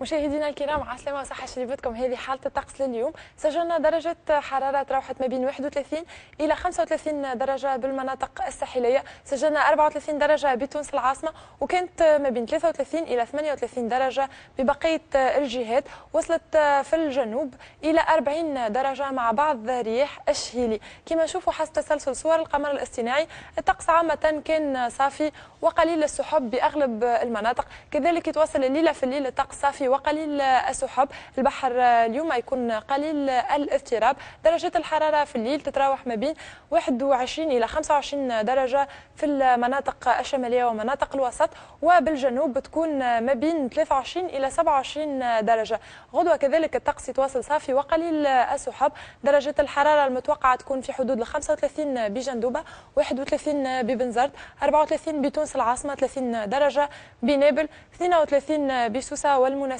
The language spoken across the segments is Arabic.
مشاهدينا الكرام السلامه وصحة شريفتكم هذه حالة الطقس لليوم سجلنا درجة حرارة تراوحت ما بين 31 إلى 35 درجة بالمناطق الساحلية سجلنا 34 درجة بتونس العاصمة وكانت ما بين 33 إلى 38 درجة ببقية الجهات وصلت في الجنوب إلى 40 درجة مع بعض رياح الشهيلي كما نشوفوا حسب تسلسل صور القمر الاصطناعي الطقس عامة كان صافي وقليل السحب بأغلب المناطق كذلك يتواصل الليلة في الليل الطقس صافي وقليل السحب البحر اليوم يكون قليل الاضطراب درجة الحرارة في الليل تتراوح ما بين 21 إلى 25 درجة في المناطق الشمالية ومناطق الوسط وبالجنوب تكون ما بين 23 إلى 27 درجة غدوة كذلك الطقس يتواصل صافي وقليل السحب درجة الحرارة المتوقعة تكون في حدود 35 بجندوبة 31 ببنزرت 34 بتونس العاصمة 30 درجة بنابل 32 بسوسة والمناسبة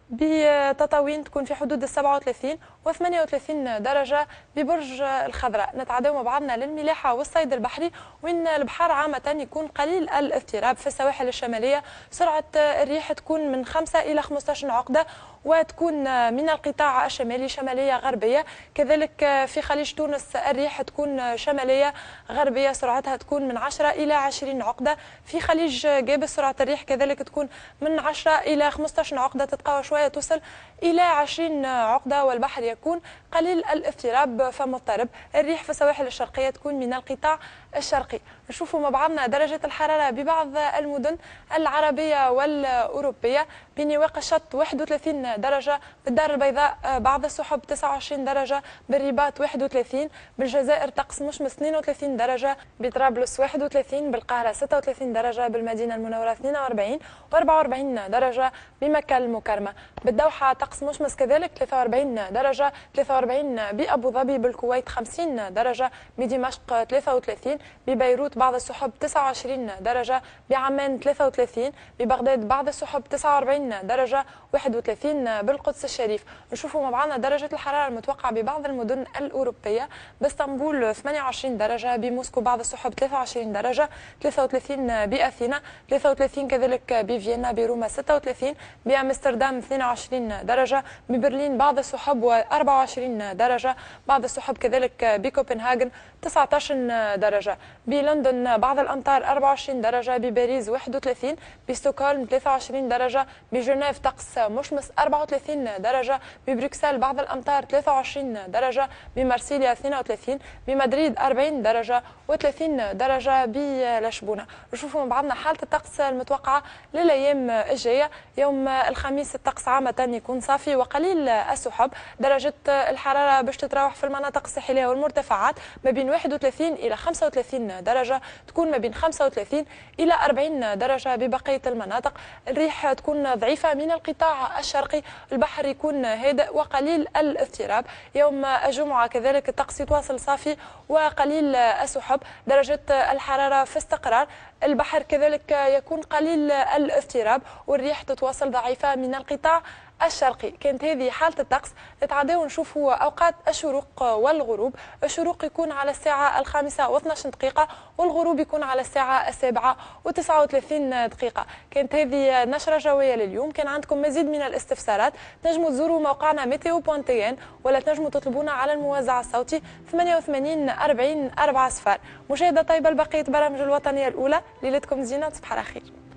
بتطاوين تكون في حدود ال 37 و 38 درجة ببرج الخضراء نتعداو مع بعضنا للملاحة والصيد البحري وين البحار عامة يكون قليل الاضطراب في السواحل الشمالية سرعة الريح تكون من 5 إلى 15 عقدة وتكون من القطاع الشمالي شمالية غربية كذلك في خليج تونس الريح تكون شمالية غربية سرعتها تكون من 10 إلى 20 عقدة في خليج جابس سرعة الريح كذلك تكون من 10 إلى 15 عقدة تتقوى شوية الوقاية تصل إلى 20 عقدة والبحر يكون قليل الاضطراب فمضطرب الريح في السواحل الشرقية تكون من القطاع الشرقي نشوفوا مع بعضنا درجة الحرارة ببعض المدن العربية والأوروبية بنواق الشط 31 درجة بالدار البيضاء بعض السحب 29 درجة بالرباط 31 بالجزائر طقس مشمس 32 درجة بطرابلس 31 بالقاهرة 36 درجة بالمدينة المنورة 42 و44 درجة بمكة المكرمة بالدوحة طقس مشمس كذلك 43 درجة 43 بأبو ظبي بالكويت 50 درجة بدمشق 33 ببيروت بعض السحب 29 درجة بعمان 33 ببغداد بعض السحب 49 درجة 31 بالقدس الشريف نشوفوا مع بعضنا درجة الحرارة المتوقعة ببعض المدن الأوروبية باسطنبول 28 درجة بموسكو بعض السحب 23 درجة 33 بأثينا 33 كذلك بفيينا بروما 36 بأمستردام 22 درجة ببرلين بعض السحب و 24 درجة بعض السحب كذلك بكوبنهاجن 19 درجة درجة بلندن بعض الأمطار 24 درجة بباريس 31 بستوكهولم 23 درجة بجنيف طقس مشمس 34 درجة ببروكسل بعض الأمطار 23 درجة بمارسيليا 32 بمدريد 40 درجة و30 درجة بلشبونة نشوفوا بعضنا حالة الطقس المتوقعة للأيام الجاية يوم الخميس الطقس عامة يكون صافي وقليل السحب درجة الحرارة باش تتراوح في المناطق الساحلية والمرتفعات ما بين 31 إلى 35 35 درجة تكون ما بين 35 إلى 40 درجة ببقية المناطق الريح تكون ضعيفة من القطاع الشرقي البحر يكون هادئ وقليل الاضطراب يوم الجمعة كذلك الطقس يتواصل صافي وقليل السحب درجة الحرارة في استقرار البحر كذلك يكون قليل الاضطراب والريح تتواصل ضعيفة من القطاع الشرقي كانت هذه حالة الطقس نتعداو نشوفوا أوقات الشروق والغروب الشروق يكون على الساعة الخامسة و12 دقيقة والغروب يكون على الساعة السابعة و39 دقيقة كانت هذه نشرة جوية لليوم كان عندكم مزيد من الاستفسارات تنجموا تزوروا موقعنا ميتيو بوانتين ولا تنجموا تطلبونا على الموزع الصوتي 88 40 4 0 مشاهدة طيبة لبقية برامج الوطنية الأولى ليلتكم زينة تصبح على خير